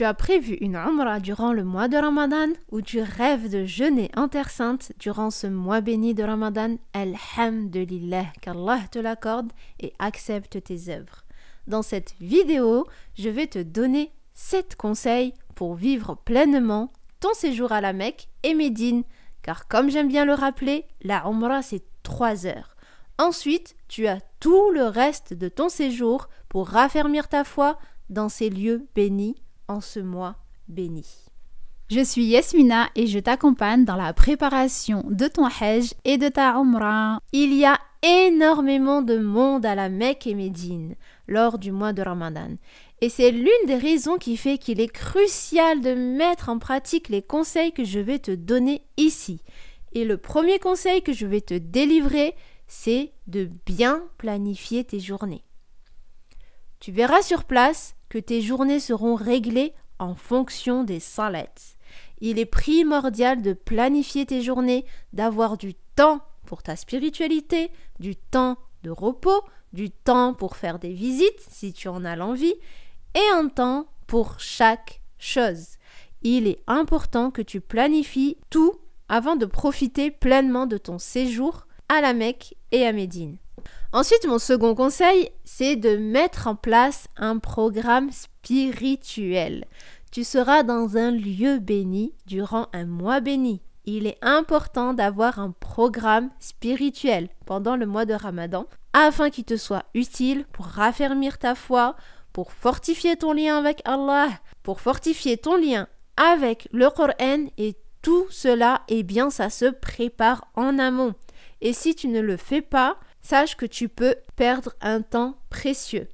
Tu as prévu une Umrah durant le mois de Ramadan ou tu rêves de jeûner en Terre Sainte durant ce mois béni de Ramadan, Alhamdulillah, qu'Allah te l'accorde et accepte tes œuvres. Dans cette vidéo, je vais te donner 7 conseils pour vivre pleinement ton séjour à la Mecque et Médine, car comme j'aime bien le rappeler, la Umrah c'est 3 heures. Ensuite, tu as tout le reste de ton séjour pour raffermir ta foi dans ces lieux bénis en ce mois béni. Je suis Yasmina et je t'accompagne dans la préparation de ton Hajj et de ta Umrah. Il y a énormément de monde à la Mecque et Médine lors du mois de Ramadan. Et c'est l'une des raisons qui fait qu'il est crucial de mettre en pratique les conseils que je vais te donner ici. Et le premier conseil que je vais te délivrer, c'est de bien planifier tes journées. Tu verras sur place que tes journées seront réglées en fonction des salettes. Il est primordial de planifier tes journées, d'avoir du temps pour ta spiritualité, du temps de repos, du temps pour faire des visites si tu en as l'envie, et un temps pour chaque chose. Il est important que tu planifies tout avant de profiter pleinement de ton séjour à la Mecque et à Médine. Ensuite, mon second conseil, c'est de mettre en place un programme spirituel. Tu seras dans un lieu béni durant un mois béni. Il est important d'avoir un programme spirituel pendant le mois de Ramadan afin qu'il te soit utile pour raffermir ta foi, pour fortifier ton lien avec Allah, pour fortifier ton lien avec le Coran et tout cela, eh bien, ça se prépare en amont. Et si tu ne le fais pas, sache que tu peux perdre un temps précieux.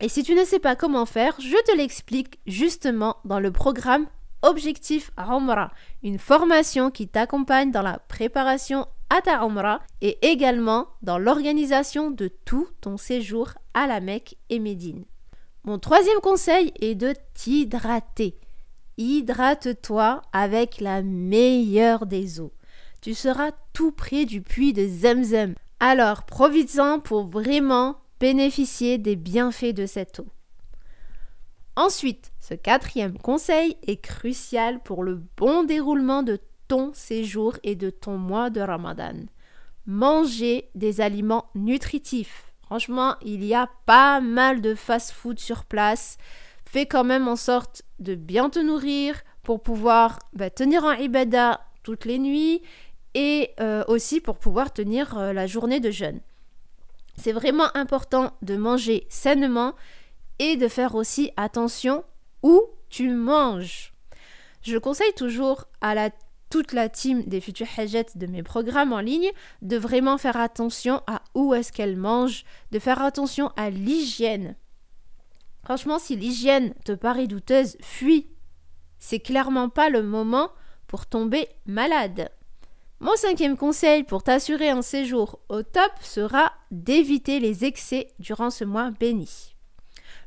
Et si tu ne sais pas comment faire, je te l'explique justement dans le programme Objectif Omra, une formation qui t'accompagne dans la préparation à ta Omra et également dans l'organisation de tout ton séjour à la Mecque et Médine. Mon troisième conseil est de t'hydrater. Hydrate-toi avec la meilleure des eaux. Tu seras tout près du puits de Zemzem, alors, profite en pour vraiment bénéficier des bienfaits de cette eau. Ensuite, ce quatrième conseil est crucial pour le bon déroulement de ton séjour et de ton mois de Ramadan. Manger des aliments nutritifs. Franchement, il y a pas mal de fast-food sur place. Fais quand même en sorte de bien te nourrir pour pouvoir bah, tenir un ibada toutes les nuits et euh, aussi pour pouvoir tenir euh, la journée de jeûne. C'est vraiment important de manger sainement et de faire aussi attention où tu manges. Je conseille toujours à toute la team des futurs Hajjat de mes programmes en ligne de vraiment faire attention à où est-ce qu'elle mange, de faire attention à l'hygiène. Franchement, si l'hygiène te paraît douteuse, fuis. C'est clairement pas le moment pour tomber malade. Mon cinquième conseil pour t'assurer un séjour au top sera d'éviter les excès durant ce mois béni.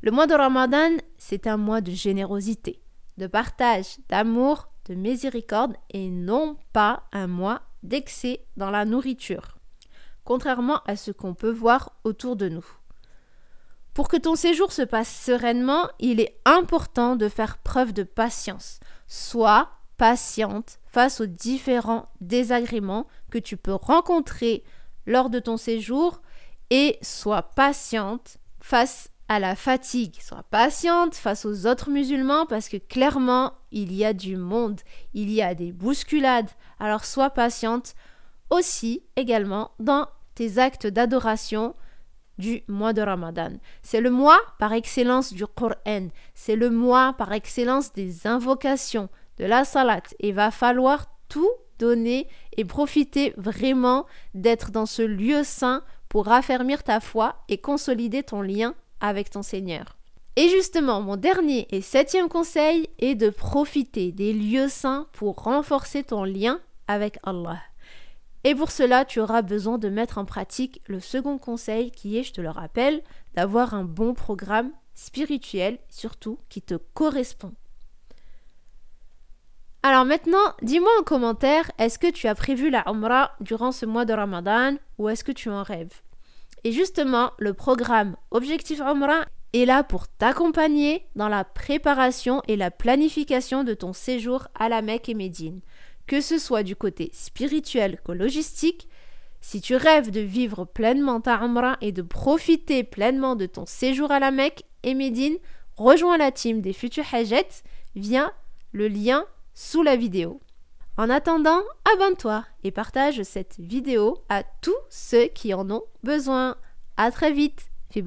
Le mois de Ramadan, c'est un mois de générosité, de partage, d'amour, de miséricorde et non pas un mois d'excès dans la nourriture, contrairement à ce qu'on peut voir autour de nous. Pour que ton séjour se passe sereinement, il est important de faire preuve de patience, soit patiente face aux différents désagréments que tu peux rencontrer lors de ton séjour et sois patiente face à la fatigue. Sois patiente face aux autres musulmans parce que clairement, il y a du monde, il y a des bousculades. Alors sois patiente aussi également dans tes actes d'adoration du mois de Ramadan. C'est le mois par excellence du Coran, c'est le mois par excellence des invocations, de la salat. Et va falloir tout donner et profiter vraiment d'être dans ce lieu saint pour raffermir ta foi et consolider ton lien avec ton Seigneur. Et justement, mon dernier et septième conseil est de profiter des lieux saints pour renforcer ton lien avec Allah. Et pour cela, tu auras besoin de mettre en pratique le second conseil qui est, je te le rappelle, d'avoir un bon programme spirituel, surtout qui te correspond. Alors maintenant, dis-moi en commentaire, est-ce que tu as prévu la Umrah durant ce mois de Ramadan ou est-ce que tu en rêves Et justement, le programme Objectif Umrah est là pour t'accompagner dans la préparation et la planification de ton séjour à la Mecque et Médine, que ce soit du côté spirituel qu'au logistique. Si tu rêves de vivre pleinement ta Umrah et de profiter pleinement de ton séjour à la Mecque et Médine, rejoins la team des futurs Hajjets via le lien sous la vidéo. En attendant, abonne-toi et partage cette vidéo à tous ceux qui en ont besoin. À très vite. Fi